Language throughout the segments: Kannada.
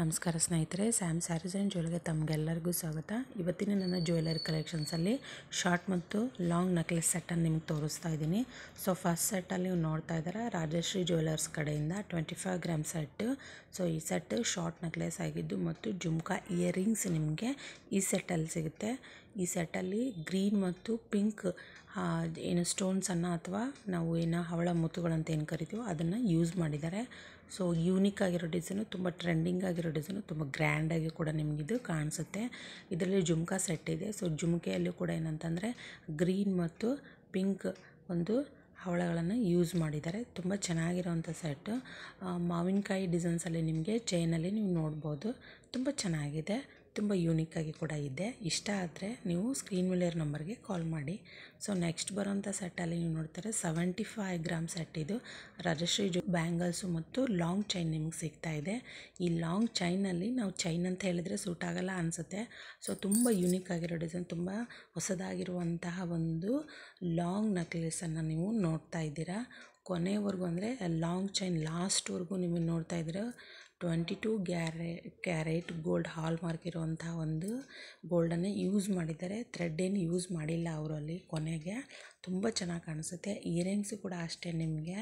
ನಮಸ್ಕಾರ ಸ್ನೇಹಿತರೆ ಸ್ಯಾಮ್ ಸ್ಯಾರೀಸ್ ಆ್ಯಂಡ್ ಜ್ಯುವೆಲ್ಗೆ ತಮಗೆಲ್ಲರಿಗೂ ಸ್ವಾಗತ ಇವತ್ತಿನ ನನ್ನ ಜ್ಯುವೆಲರಿ ಕಲೆಕ್ಷನ್ಸಲ್ಲಿ ಶಾರ್ಟ್ ಮತ್ತು ಲಾಂಗ್ ನೆಕ್ಲೆಸ್ ಸೆಟ್ಟನ್ನು ನಿಮ್ಗೆ ತೋರಿಸ್ತಾ ಇದ್ದೀನಿ ಸೊ ಫಸ್ಟ್ ಸೆಟ್ಟಲ್ಲಿ ನೀವು ನೋಡ್ತಾ ಇದ್ದಾರೆ ರಾಜಶ್ರೀ ಜ್ಯುವೆಲರ್ಸ್ ಕಡೆಯಿಂದ twenty five gram set so ಈ ಸೆಟ್ ಶಾರ್ಟ್ ನೆಕ್ಲೆಸ್ ಆಗಿದ್ದು ಮತ್ತು ಜುಮ್ಕಾ ಇಯರಿಂಗ್ಸ್ ನಿಮಗೆ ಈ ಸೆಟ್ಟಲ್ಲಿ ಸಿಗುತ್ತೆ ಈ ಸೆಟ್ಟಲ್ಲಿ ಗ್ರೀನ್ ಮತ್ತು ಪಿಂಕ್ ಏನು ಸ್ಟೋನ್ಸನ್ನು ಅಥವಾ ನಾವು ಏನು ಹವಳ ಮುತ್ತುಗಳಂತ ಏನು ಕರಿತೀವೋ ಅದನ್ನು ಯೂಸ್ ಮಾಡಿದ್ದಾರೆ ಸೊ ಯೂನಿಕ್ ಆಗಿರೋ ಡಿಸೈನು ತುಂಬ ಟ್ರೆಂಡಿಂಗ್ ಆಗಿರೋ ಡಿಸೈನು ತುಂಬ ಗ್ರ್ಯಾಂಡಾಗಿ ಕೂಡ ನಿಮಗಿದು ಕಾಣಿಸುತ್ತೆ ಇದರಲ್ಲಿ ಜುಮ್ಕಾ ಸೆಟ್ ಇದೆ ಸೊ ಜುಮ್ಕೆಯಲ್ಲೂ ಕೂಡ ಏನಂತಂದರೆ ಗ್ರೀನ್ ಮತ್ತು ಪಿಂಕ್ ಒಂದು ಹವಳಗಳನ್ನು ಯೂಸ್ ಮಾಡಿದ್ದಾರೆ ತುಂಬ ಚೆನ್ನಾಗಿರೋವಂಥ ಸೆಟ್ ಮಾವಿನಕಾಯಿ ಡಿಸೈನ್ಸಲ್ಲಿ ನಿಮಗೆ ಚೈನಲ್ಲಿ ನೀವು ನೋಡ್ಬೋದು ತುಂಬ ಚೆನ್ನಾಗಿದೆ ತುಂಬ ಆಗಿ ಕೂಡ ಇದೆ ಇಷ್ಟ ಆದರೆ ನೀವು ಸ್ಕ್ರೀನ್ ಮೇಲೆ ನಂಬರ್ಗೆ ಕಾಲ್ ಮಾಡಿ ಸೊ ನೆಕ್ಸ್ಟ್ ಬರೋಂಥ ಸೆಟ್ಟಲ್ಲಿ ನೀವು ನೋಡ್ತಾರೆ ಸೆವೆಂಟಿ ಫೈ ಗ್ರಾಮ್ ಸೆಟ್ ಇದು ರಾಜಶ್ರೀ ಜು ಬ್ಯಾಂಗಲ್ಸು ಮತ್ತು ಲಾಂಗ್ ಚೈನ್ ನಿಮಗೆ ಸಿಗ್ತಾ ಇದೆ ಈ ಲಾಂಗ್ ಚೈನಲ್ಲಿ ನಾವು ಚೈನ್ ಅಂತ ಹೇಳಿದರೆ ಸೂಟ್ ಆಗೋಲ್ಲ ಅನಿಸುತ್ತೆ ಸೊ ತುಂಬ ಯೂನಿಕ್ ಆಗಿರೋ ಡಿಸೈನ್ ತುಂಬ ಹೊಸದಾಗಿರುವಂತಹ ಒಂದು ಲಾಂಗ್ ನೆಕ್ಲೆಸನ್ನು ನೀವು ನೋಡ್ತಾ ಇದ್ದೀರಾ ಕೊನೆವರೆಗೂ ಅಂದರೆ ಲಾಂಗ್ ಚೈನ್ ಲಾಸ್ಟ್ವರೆಗೂ ನಿಮಗೆ ನೋಡ್ತಾ ಇದ್ದೀರ ಟ್ವೆಂಟಿ ಟೂ ಗ್ಯಾರೆ ಕ್ಯಾರೆಟ್ ಗೋಲ್ಡ್ ಮಾರ್ಕ್ ಇರುವಂಥ ಒಂದು ಗೋಲ್ಡನ್ನು ಯೂಸ್ ಮಾಡಿದ್ದಾರೆ ಥ್ರೆಡ್ ಏನು ಯೂಸ್ ಮಾಡಿಲ್ಲ ಅವರಲ್ಲಿ ಕೊನೆಗೆ ತುಂಬ ಚೆನ್ನಾಗಿ ಕಾಣಿಸುತ್ತೆ ಇಯರಿಂಗ್ಸು ಕೂಡ ಅಷ್ಟೇ ನಿಮಗೆ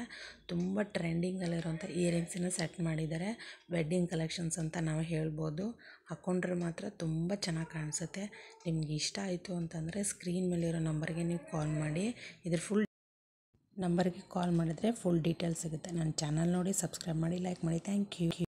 ತುಂಬ ಟ್ರೆಂಡಿಂಗಲ್ಲಿರುವಂಥ ಇಯರಿಂಗ್ಸನ್ನು ಸೆಟ್ ಮಾಡಿದ್ದಾರೆ ವೆಡ್ಡಿಂಗ್ ಕಲೆಕ್ಷನ್ಸ್ ಅಂತ ನಾವು ಹೇಳ್ಬೋದು ಹಾಕ್ಕೊಂಡ್ರೆ ಮಾತ್ರ ತುಂಬ ಚೆನ್ನಾಗಿ ಕಾಣಿಸುತ್ತೆ ನಿಮ್ಗೆ ಇಷ್ಟ ಆಯಿತು ಅಂತಂದರೆ ಸ್ಕ್ರೀನ್ ಮೇಲಿರೋ ನಂಬರ್ಗೆ ನೀವು ಕಾಲ್ ಮಾಡಿ ಇದ್ರ ಫುಲ್ ನಂಬರ್ಗೆ ಕಾಲ್ ಮಾಡಿದರೆ ಫುಲ್ ಡೀಟೇಲ್ಸ್ ಸಿಗುತ್ತೆ ನನ್ನ ಚಾನಲ್ ನೋಡಿ ಸಬ್ಸ್ಕ್ರೈಬ್ ಮಾಡಿ ಲೈಕ್ ಮಾಡಿ ಥ್ಯಾಂಕ್ ಯು